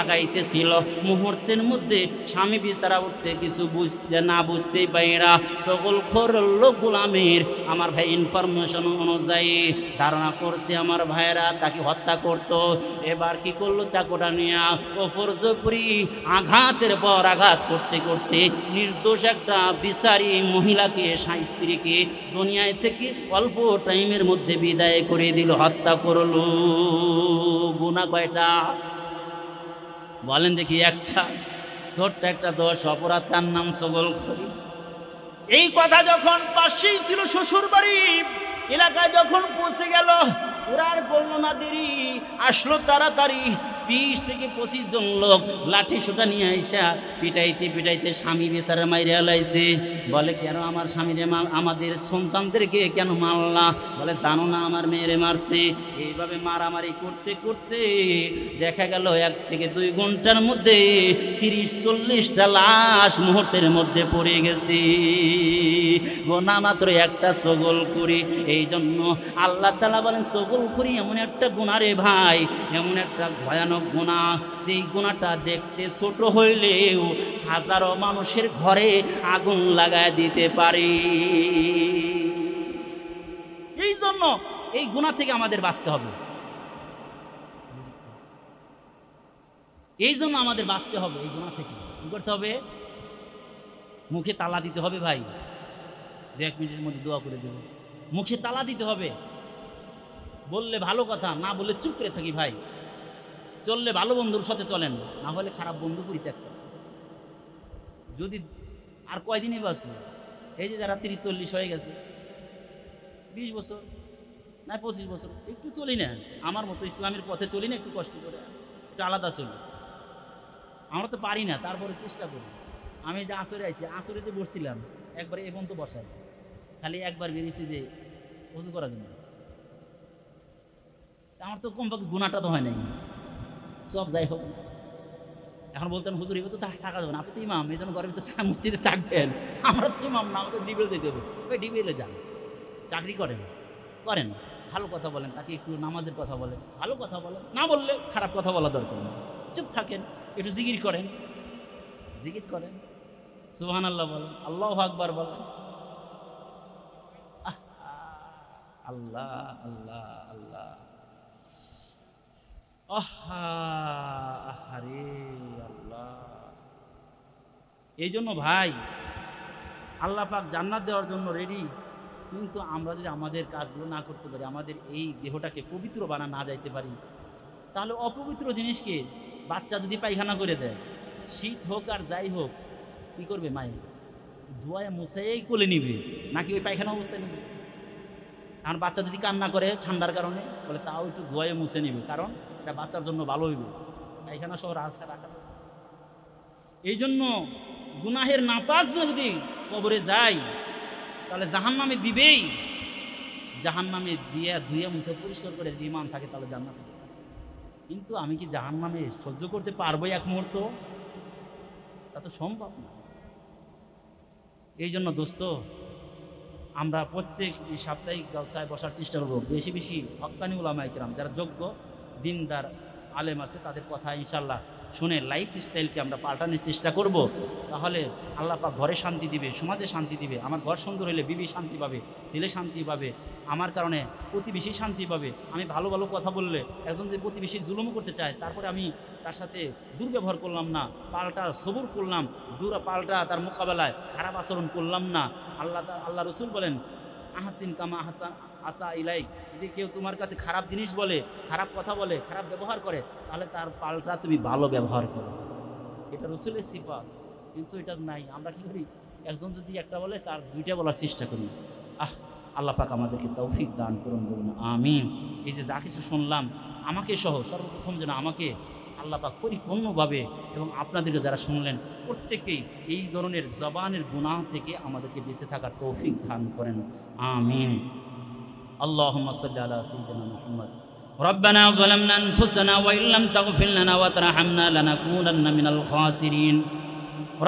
আগাইতেছিল মুহূর্তের মধ্যে উঠতে স্বামী বিচারা উঠতে কিছু বুঝতে না বুঝতেই পাইরা সকল খোর লোক গোলামের আমার ভাই ইনফরমেশন অনুযায়ী ধারণা করছে আমার ভাইরা তাকে হত্যা করত এবার কি করলো চাকোটা নিয়া ওপর জপরি আঘাতের পর আঘাত করতে করতে নির্দোষ একটা বিচারী মহিলাকে স্ত্রীকে দুনিয়ায় থেকে অল্প টাইমের মধ্যে বিদায় করে দিল হত্যা করলো গুণা কয়টা বলেন দেখি একটা ছোট্ট একটা দোষ অপরাধ তার নাম সবল এই কথা যখন পাশেই ছিল শ্বশুর বাড়ি এলাকায় যখন পৌঁছে গেল ওরার বর্ণনা দেরি আসলো তাড়াতাড়ি বিশ থেকে পঁচিশ জন লোক লাঠি সুটা নিয়ে আইসা পিটাইতে পিটাইতে স্বামী বেচারা মাইরে লাইছে বলে কেন আমার স্বামীরে মাল আমাদের সন্তানদেরকে কেন মারলা বলে জানো না আমার মেয়েরে মারছে এইভাবে মারামারি করতে করতে দেখা গেল এক থেকে দুই ঘন্টার মধ্যে তিরিশ চল্লিশটা লাশ মুহূর্তের মধ্যে পড়ে গেছি না মাত্র একটা সগল করি এই জন্য আল্লাহ তালা বলেন সগল করি এমন একটা গুণারে ভাই এমন একটা ভয়ানক গুণা সেই গুণাটা দেখতে ছোট হইলেও হাজারো মানুষের ঘরে আগুন লাগায় দিতে পারে এই জন্য এই গুণা থেকে আমাদের বাঁচতে হবে এই জন্য আমাদের বাঁচতে হবে এই গুণা থেকে কি করতে হবে মুখে তালা দিতে হবে ভাই দু এক মিনিটের মধ্যে দোয়া করে দেব মুখে তালা দিতে হবে বললে ভালো কথা না বললে চুপ করে থাকি ভাই চললে ভালো বন্ধুর সাথে চলেন না হলে খারাপ বন্ধু পরিত্যাগ করেন যদি আর কয়দিনই বাঁচবে এই যে যারা তিরিশ চল্লিশ হয়ে গেছে বিশ বছর না পঁচিশ বছর একটু চলি না আমার মতো ইসলামের পথে চলি না একটু কষ্ট করে একটু আলাদা চলি আমরা তো পারি না তারপরে চেষ্টা করি আমি যে আসরে আছি আসরেতে বসছিলাম একবার এবং তো বসাই খালি একবার বেরিয়েছি যে উজু করার জন্য আমার তো কমপক্ষে গুণাটা তো হয় নাই সব যাই হোক এখন বলতেন হুজুর এবার তো থাকা যাবে না আপনি তো ইমাম এই জন্য গরমে তো মসজিদে থাকবেন আমরা তো ইমাম না আমাদের ডিবিএল যেতে হবে ওই ডিবিএলে যান চাকরি করেন করেন ভালো কথা বলেন তাকে একটু নামাজের কথা বলেন ভালো কথা বলেন না বললে খারাপ কথা বলা দরকার নেই চুপ থাকেন একটু জিগির করেন জিগির করেন সুহান আল্লাহ বলেন আল্লাহ আকবর বলেন আল্লাহ আল্লাহ আল্লাহ আল্লাহ এই জন্য ভাই আল্লাহ পাক জান্নাত দেওয়ার জন্য রেডি কিন্তু আমরা যদি আমাদের কাজগুলো না করতে পারি আমাদের এই দেহটাকে পবিত্র বানা না যাইতে পারি তাহলে অপবিত্র জিনিসকে বাচ্চা যদি পায়খানা করে দেয় শীত হোক আর যাই হোক কী করবে মায়ের দুয়ায় মুসাই কোলে নিবে নাকি ওই পায়খানা অবস্থায় নেবে কারণ বাচ্চা যদি কান্না করে ঠান্ডার কারণে বলে তাও একটু ধোয়ে মুছে নেবে কারণ এটা বাচ্চার জন্য ভালো হইবে পায়খানা সহ রাস্তা রাখা এই জন্য গুনাহের নাপাক যদি কবরে যায় তাহলে জাহান নামে দিবেই জাহান নামে দিয়ে ধুয়ে মুছে পরিষ্কার করে ইমান থাকে তাহলে জান্ন কিন্তু আমি কি জাহান নামে সহ্য করতে পারবো এক মুহূর্ত তা তো সম্ভব না এই জন্য দোস্ত আমরা প্রত্যেক সাপ্তাহিক জলসায় বসার চেষ্টা করবো বেশি বেশি হকানি উলামাইকরাম যারা যোগ্য দিনদার আলেম আছে তাদের কথা ইনশাল্লাহ শুনে লাইফ স্টাইলকে আমরা পাল্টানোর চেষ্টা করব তাহলে আল্লাহ পাক ঘরে শান্তি দিবে সমাজে শান্তি দিবে আমার ঘর সুন্দর হলে বিবি শান্তি পাবে ছেলে শান্তি পাবে আমার কারণে প্রতিবেশী শান্তি পাবে আমি ভালো ভালো কথা বললে একজন যদি প্রতিবেশী জুলুম করতে চায় তারপরে আমি তার সাথে দুর্ব্যবহার করলাম না পাল্টা সবুর করলাম দূরা পাল্টা তার মোকাবেলায় খারাপ আচরণ করলাম না আল্লাহ আল্লাহ রসুল বলেন আহাসিন কামা আহসান আসা ইলাই যদি কেউ তোমার কাছে খারাপ জিনিস বলে খারাপ কথা বলে খারাপ ব্যবহার করে তাহলে তার পাল্টা তুমি ভালো ব্যবহার করো এটা রসুলের সিফাত কিন্তু এটা নাই আমরা কি করি একজন যদি একটা বলে তার দুইটা বলার চেষ্টা করি আহ আল্লাহ পাক আমাদেরকে তৌফিক দান করুন বলুন আমি এই যে যা কিছু শুনলাম আমাকে সহ সর্বপ্রথম যেন আমাকে আল্লাহ পাক পরিপূর্ণভাবে এবং আপনাদেরকে যারা শুনলেন প্রত্যেকেই এই ধরনের জবানের গুণাহ থেকে আমাদেরকে বেঁচে থাকার তৌফিক দান করেন আমিন اللهم صل على سيدنا محمد ربنا ظلمنا أنفسنا وإن لم تغفر لنا وترحمنا لنكونن من الخاسرين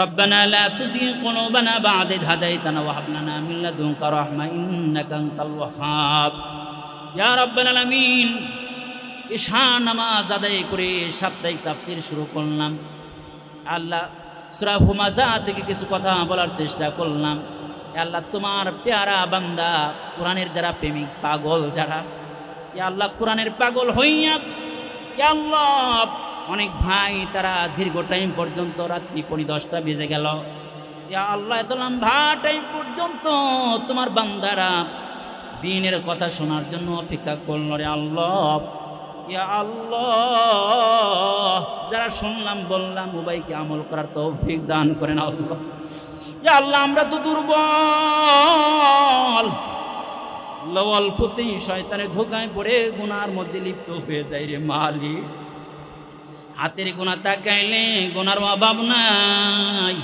ربنا لا تزغ قلوبنا بعد إذ هديتنا وهب لنا من لدنك رحمة إنك أنت الوهاب يا رب العالمين ইশা নামাজ আদায় করে সাপ্তাহিক তাফসির শুরু করলাম আল্লাহ সুরা হুমাজা থেকে কিছু কথা বলার চেষ্টা করলাম আল্লাহ তোমার পেয়ারা বান্দা কোরআনের যারা প্রেমিক পাগল যারা আল্লাহ কোরআনের পাগল হইয়া আল্লাহ অনেক ভাই তারা দীর্ঘ টাইম পর্যন্ত রাত্রি পনি দশটা বেজে গেল আল্লাহ এত লম্বা টাইম পর্যন্ত তোমার বান্দারা দিনের কথা শোনার জন্য অপেক্ষা করল রে আল্লাহ ইয়া আল্লাহ যারা শুনলাম বললাম উবাইকে আমল করার তৌফিক দান করেন আল্লাহ আল্লাহ আমরা তো দুর্বল অল্পতেই শয়তানে ধোকায় পড়ে গুনার মধ্যে লিপ্ত হয়ে যায় রে মালি হাতের গোনা তাকাইলে গোনার অভাব নাই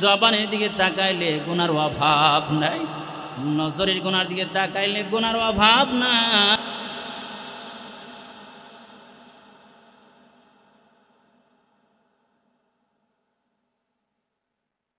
জবানের দিকে তাকাইলে গোনার অভাব নাই নজরের গোনার দিকে তাকাইলে গোনার অভাব নাই